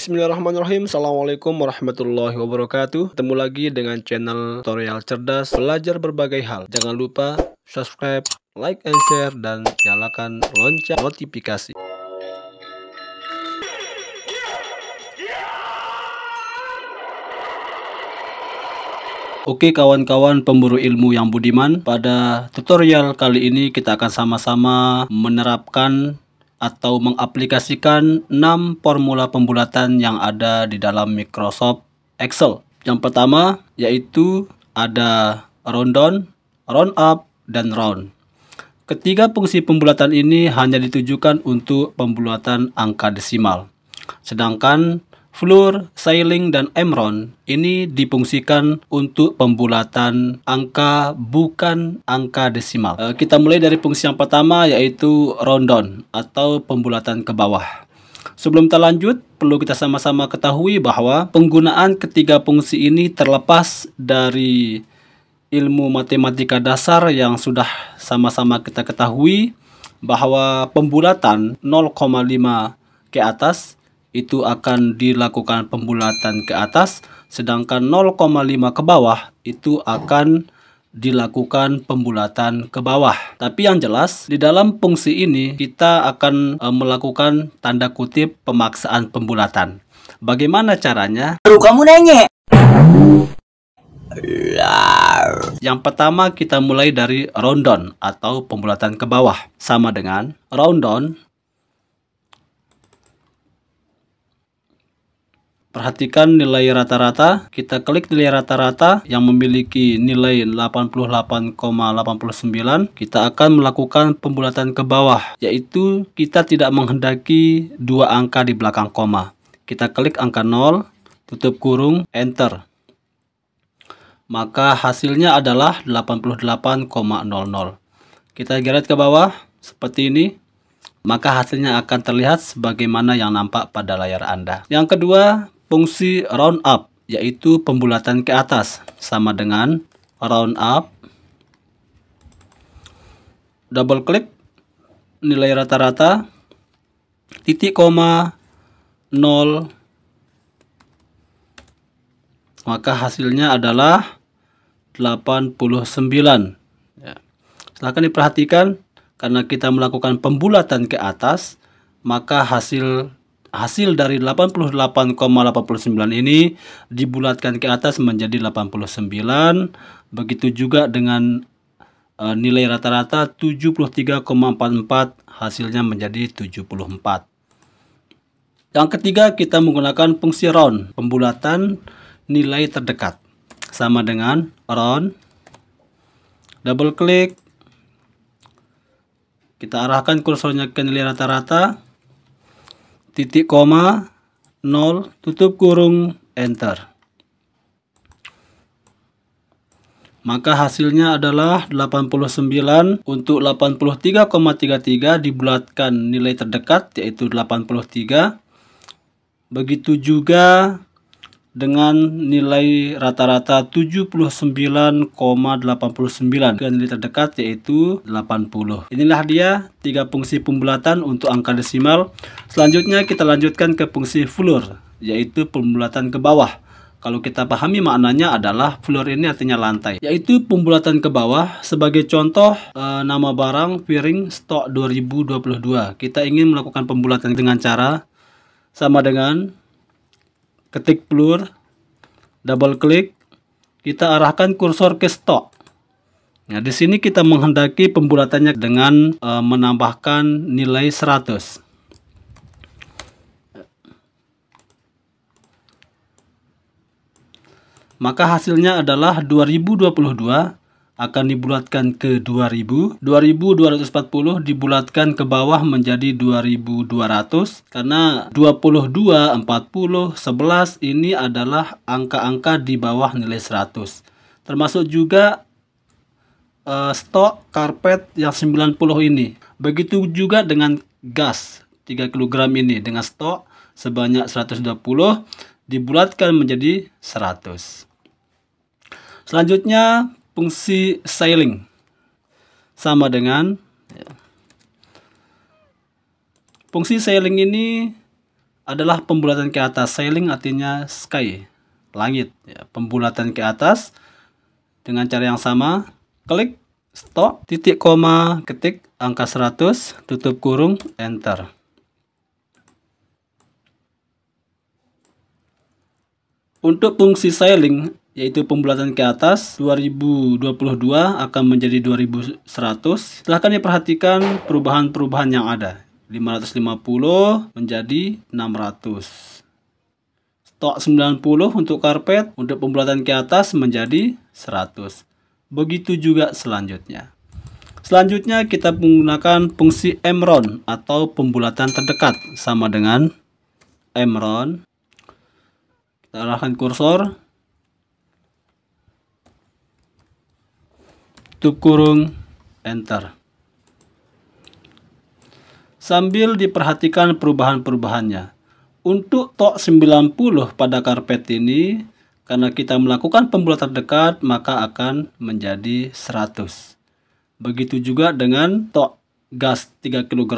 Bismillahirrahmanirrahim Assalamualaikum warahmatullahi wabarakatuh Ketemu lagi dengan channel tutorial cerdas Belajar berbagai hal Jangan lupa subscribe, like and share Dan nyalakan lonceng notifikasi Oke kawan-kawan pemburu ilmu yang budiman Pada tutorial kali ini kita akan sama-sama menerapkan atau mengaplikasikan 6 formula pembulatan yang ada di dalam Microsoft Excel. Yang pertama yaitu ada round down, round up, dan round. Ketiga fungsi pembulatan ini hanya ditujukan untuk pembulatan angka desimal. Sedangkan Fluor, Sailing, dan Emron ini dipungsikan untuk pembulatan angka bukan angka desimal. Eh, kita mulai dari fungsi yang pertama yaitu rondon atau pembulatan ke bawah. Sebelum kita lanjut, perlu kita sama-sama ketahui bahwa penggunaan ketiga fungsi ini terlepas dari ilmu matematika dasar yang sudah sama-sama kita ketahui bahwa pembulatan 0,5 ke atas itu akan dilakukan pembulatan ke atas sedangkan 0,5 ke bawah itu akan dilakukan pembulatan ke bawah. Tapi yang jelas di dalam fungsi ini kita akan e, melakukan tanda kutip pemaksaan pembulatan. Bagaimana caranya? Baru kamu nanya. Yang pertama kita mulai dari round atau pembulatan ke bawah sama dengan round Perhatikan nilai rata-rata, kita klik nilai rata-rata yang memiliki nilai 88,89. Kita akan melakukan pembulatan ke bawah, yaitu kita tidak menghendaki dua angka di belakang koma. Kita klik angka 0, tutup kurung, enter. Maka hasilnya adalah 88,00. Kita geret ke bawah seperti ini, maka hasilnya akan terlihat sebagaimana yang nampak pada layar Anda. Yang kedua, Fungsi round up yaitu pembulatan ke atas sama dengan round up. Double click nilai rata-rata titik koma 0 maka hasilnya adalah 89 ya. silahkan diperhatikan karena kita melakukan pembulatan ke atas maka hasil hasil dari 88,89 ini dibulatkan ke atas menjadi 89 begitu juga dengan eh, nilai rata-rata 73,44 hasilnya menjadi 74 yang ketiga kita menggunakan fungsi round pembulatan nilai terdekat sama dengan round double klik kita arahkan kursornya ke nilai rata-rata titik koma 0 tutup kurung enter maka hasilnya adalah 89 untuk 83,33 dibulatkan nilai terdekat yaitu 83 begitu juga dengan nilai rata-rata 79,89 dan nilai terdekat yaitu 80 inilah dia tiga fungsi pembulatan untuk angka desimal selanjutnya kita lanjutkan ke fungsi floor yaitu pembulatan ke bawah kalau kita pahami maknanya adalah floor ini artinya lantai, yaitu pembulatan ke bawah. Sebagai contoh, e, nama barang piring stok 2022. Kita ingin melakukan pembulatan dengan cara sama dengan ketik blur, double klik, kita arahkan kursor ke stok. Nah, di sini kita menghendaki pembulatannya dengan e, menambahkan nilai 100. Maka hasilnya adalah 2022 akan dibulatkan ke 2000 2240 dibulatkan ke bawah menjadi 2200 karena 22 40 11 ini adalah angka-angka di bawah nilai 100 termasuk juga uh, stok karpet yang 90 ini begitu juga dengan gas 3 kg ini dengan stok sebanyak 120 dibulatkan menjadi 100 selanjutnya fungsi sailing sama dengan ya. fungsi sailing ini adalah pembulatan ke atas sailing artinya sky langit ya, pembulatan ke atas dengan cara yang sama klik stop titik koma ketik angka 100 tutup kurung enter Untuk fungsi sailing yaitu pembulatan ke atas 2022 akan menjadi 2100 silahkan diperhatikan perubahan-perubahan yang ada 550 menjadi 600 stok 90 untuk karpet untuk pembulatan ke atas menjadi 100 begitu juga selanjutnya selanjutnya kita menggunakan fungsi emron atau pembulatan terdekat sama dengan emron kita arahkan kursor tutup kurung, enter. Sambil diperhatikan perubahan-perubahannya. Untuk tok 90 pada karpet ini, karena kita melakukan pembulatan terdekat, maka akan menjadi 100. Begitu juga dengan tok gas 3 kg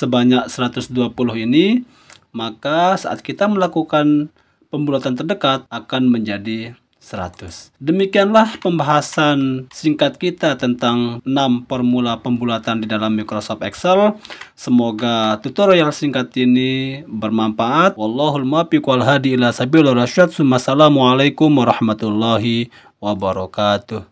sebanyak 120 ini, maka saat kita melakukan pembulatan terdekat akan menjadi 100. Demikianlah pembahasan singkat kita tentang 6 formula pembulatan di dalam Microsoft Excel. Semoga tutorial singkat ini bermanfaat. Wallahul muwaffiq wal hadi ila sabilir rasyad. Wassalamualaikum warahmatullahi wabarakatuh.